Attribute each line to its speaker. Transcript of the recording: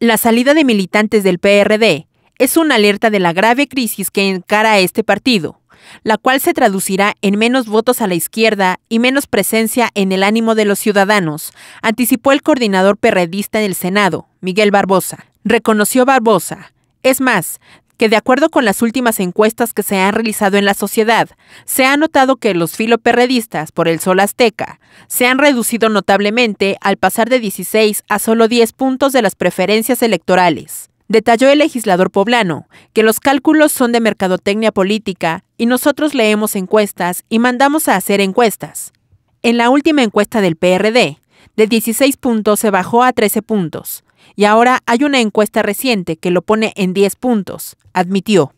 Speaker 1: La salida de militantes del PRD es una alerta de la grave crisis que encara este partido, la cual se traducirá en menos votos a la izquierda y menos presencia en el ánimo de los ciudadanos, anticipó el coordinador perredista el Senado, Miguel Barbosa. Reconoció Barbosa. Es más, que de acuerdo con las últimas encuestas que se han realizado en la sociedad, se ha notado que los filoperredistas por el sol azteca se han reducido notablemente al pasar de 16 a solo 10 puntos de las preferencias electorales. Detalló el legislador poblano que los cálculos son de mercadotecnia política y nosotros leemos encuestas y mandamos a hacer encuestas. En la última encuesta del PRD, de 16 puntos se bajó a 13 puntos, y ahora hay una encuesta reciente que lo pone en 10 puntos, admitió.